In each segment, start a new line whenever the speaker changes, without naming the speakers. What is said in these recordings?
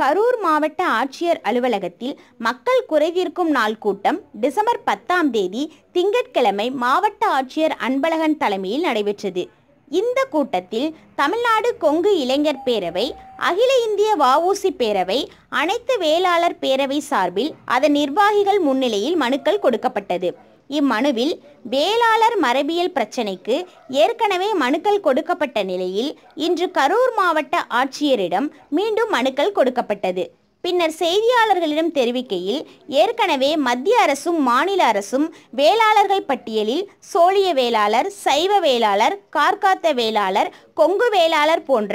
கரூர் மாவட்ட ஆட்சியர் அலுவலகத்தில் மக்கள் குறைதீர்க்கும் நாள் கூட்டம் டிசம்பர் பத்தாம் தேதி திங்கட்கிழமை மாவட்ட ஆட்சியர் அன்பழகன் தலைமையில் நடைபெற்றது இந்த கூட்டத்தில் தமிழ்நாடு கொங்கு இளைஞர் பேரவை அகில இந்திய வஉசி பேரவை அனைத்து வேளாளர் பேரவை சார்பில் அதன் நிர்வாகிகள் முன்னிலையில் மனுக்கள் கொடுக்கப்பட்டது இம்மனுவில் வேளாளர் மரபியல் பிரச்சினைக்கு ஏற்கனவே மனுக்கள் கொடுக்கப்பட்ட நிலையில் இன்று கரூர் மாவட்ட ஆட்சியரிடம் மீண்டும் மனுக்கள் கொடுக்கப்பட்டது பின்னர் செய்தியாளர்களிடம் தெரிவிக்கையில் ஏற்கனவே மத்திய அரசும் மாநில அரசும் வேளாளர்கள் பட்டியலில் சோழிய வேளாளர் சைவ வேளாளர் கார்காத்த வேளாளர் கொங்கு வேளாளர் போன்ற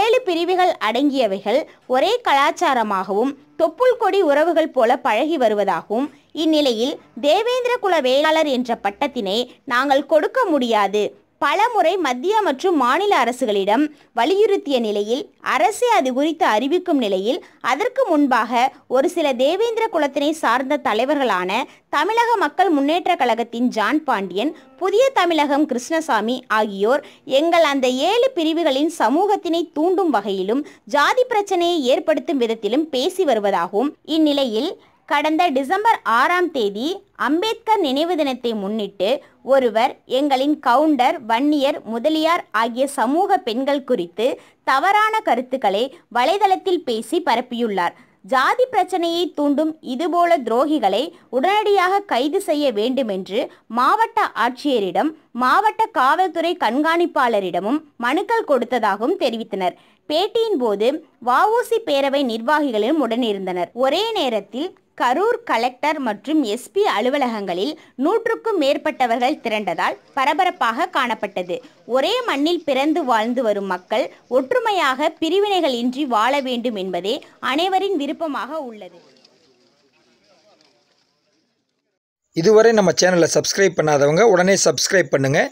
ஏழு பிரிவுகள் அடங்கியவைகள் ஒரே கலாச்சாரமாகவும் தொப்புள் கொடி உறவுகள் போல பழகி வருவதாகவும் இந்நிலையில் தேவேந்திர குல வேளாளர் என்ற பட்டத்தினை நாங்கள் கொடுக்க முடியாது பலமுறை மத்திய மற்றும் மாநில அரசுகளிடம் வலியுறுத்திய நிலையில் அரசே அது குறித்து அறிவிக்கும் நிலையில் அதற்கு முன்பாக ஒரு சில தேவேந்திர குலத்தினை சார்ந்த தலைவர்களான தமிழக மக்கள் முன்னேற்ற கழகத்தின் ஜான் பாண்டியன் புதிய தமிழகம் கிருஷ்ணசாமி ஆகியோர் எங்கள் அந்த ஏழு பிரிவுகளின் சமூகத்தினை தூண்டும் வகையிலும் ஜாதி பிரச்சனையை ஏற்படுத்தும் விதத்திலும் பேசி வருவதாகவும் இந்நிலையில் கடந்த டிசம்பர் ஆறாம் தேதி அம்பேத்கர் நினைவு தினத்தை முன்னிட்டு ஒருவர் எங்களின் கவுண்டர் வன்னியர் முதலியார் ஆகிய சமூக பெண்கள் குறித்து தவறான கருத்துக்களை வலைதளத்தில் பேசி பரப்பியுள்ளார் ஜாதி பிரச்சனையை தூண்டும் இதுபோல துரோகிகளை உடனடியாக கைது செய்ய வேண்டுமென்று மாவட்ட ஆட்சியரிடம் மாவட்ட காவல்துறை கண்காணிப்பாளரிடமும் மனுக்கள் கொடுத்ததாகவும் தெரிவித்தனர் பேட்டியின் போது வஉசி பேரவை நிர்வாகிகளும் உடனிருந்தனர் ஒரே நேரத்தில் கரூர் கலெக்டர் மற்றும் எஸ்பி அலுவலகங்களில் நூற்றுக்கும் மேற்பட்டவர்கள் திரண்டதால் பரபரப்பாக காணப்பட்டது ஒரே மண்ணில் பிறந்து வாழ்ந்து வரும் மக்கள் ஒற்றுமையாக பிரிவினைகளின்றி வாழ வேண்டும் என்பதே அனைவரின் விருப்பமாக உள்ளது இதுவரை நம்ம சேனலை சப்ஸ்கிரைப் பண்ணாதவங்க உடனே சப்ஸ்கிரைப் பண்ணுங்கள்